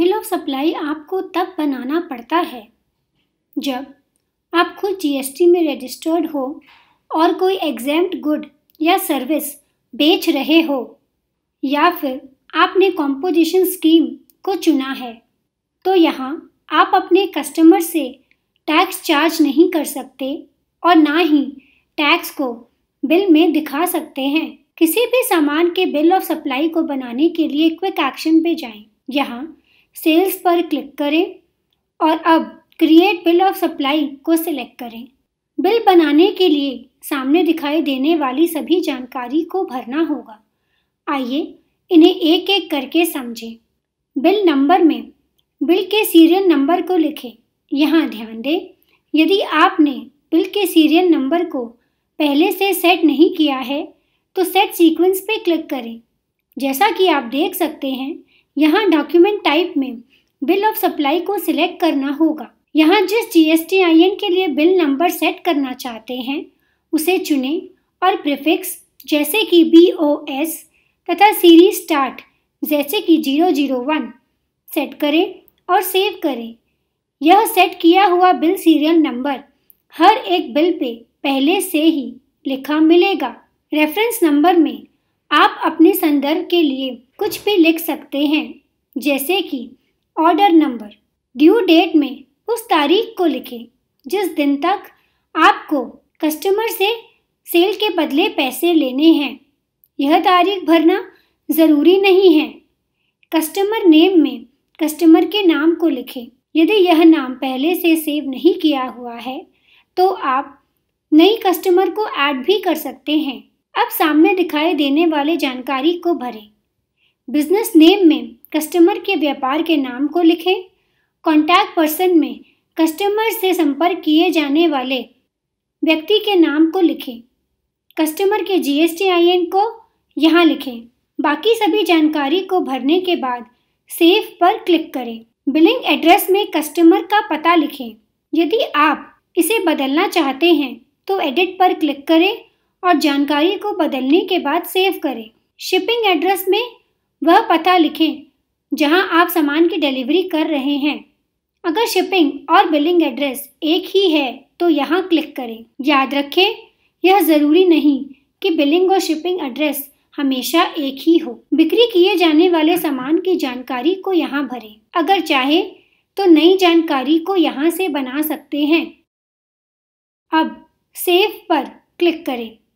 Bill of supply आपको तब बनाना पड़ता है जब आप खुद जीएसटी में रजिस्टर्ड हो और कोई एग्जैम्ड गुड या सर्विस बेच रहे हो या फिर आपने कॉम्पोजिशन स्कीम को चुना है तो यहाँ आप अपने कस्टमर से टैक्स चार्ज नहीं कर सकते और ना ही टैक्स को बिल में दिखा सकते हैं किसी भी सामान के बिल ऑफ सप्लाई को बनाने के लिए क्विक एक्शन पे जाएं। यहाँ सेल्स पर क्लिक करें और अब क्रिएट बिल ऑफ सप्लाई को सिलेक्ट करें बिल बनाने के लिए सामने दिखाई देने वाली सभी जानकारी को भरना होगा आइए इन्हें एक एक करके समझें बिल नंबर में बिल के सीरियल नंबर को लिखें यहाँ ध्यान दें यदि आपने बिल के सीरियल नंबर को पहले से सेट नहीं किया है तो सेट सीक्वेंस पे क्लिक करें जैसा कि आप देख सकते हैं यहाँ डॉक्यूमेंट टाइप में बिल ऑफ सप्लाई को सिलेक्ट करना होगा यहाँ जिस जीएसटी आईएन के लिए बिल नंबर सेट करना चाहते हैं उसे चुनें और प्रीफिक्स जैसे कि बी ओ एस तथा सीरीज स्टार्ट जैसे कि जीरो जीरो वन सेट करें और सेव करें यह सेट किया हुआ बिल सीरियल नंबर हर एक बिल पे पहले से ही लिखा मिलेगा रेफरेंस नंबर में आप अपने संदर्भ के लिए कुछ भी लिख सकते हैं जैसे कि ऑर्डर नंबर ड्यू डेट में उस तारीख को लिखें जिस दिन तक आपको कस्टमर से सेल के बदले पैसे लेने हैं यह तारीख भरना ज़रूरी नहीं है कस्टमर नेम में कस्टमर के नाम को लिखें यदि यह नाम पहले से सेव नहीं किया हुआ है तो आप नई कस्टमर को ऐड भी कर सकते हैं अब सामने दिखाई देने वाली जानकारी को भरें बिजनेस नेम में कस्टमर के व्यापार के नाम को लिखें कॉन्टैक्ट पर्सन में कस्टमर से संपर्क किए जाने वाले व्यक्ति के नाम को लिखें कस्टमर के जी आईएन को यहाँ लिखें बाकी सभी जानकारी को भरने के बाद सेव पर क्लिक करें बिलिंग एड्रेस में कस्टमर का पता लिखें यदि आप इसे बदलना चाहते हैं तो एडिट पर क्लिक करें और जानकारी को बदलने के बाद सेव करें शिपिंग एड्रेस में वह पता लिखें जहां आप सामान की डिलीवरी कर रहे हैं अगर शिपिंग और बिलिंग एड्रेस एक ही है तो यहाँ क्लिक करें याद रखें यह ज़रूरी नहीं कि बिलिंग और शिपिंग एड्रेस हमेशा एक ही हो बिक्री किए जाने वाले सामान की जानकारी को यहाँ भरें अगर चाहे तो नई जानकारी को यहाँ से बना सकते हैं अब सेव पर क्लिक करें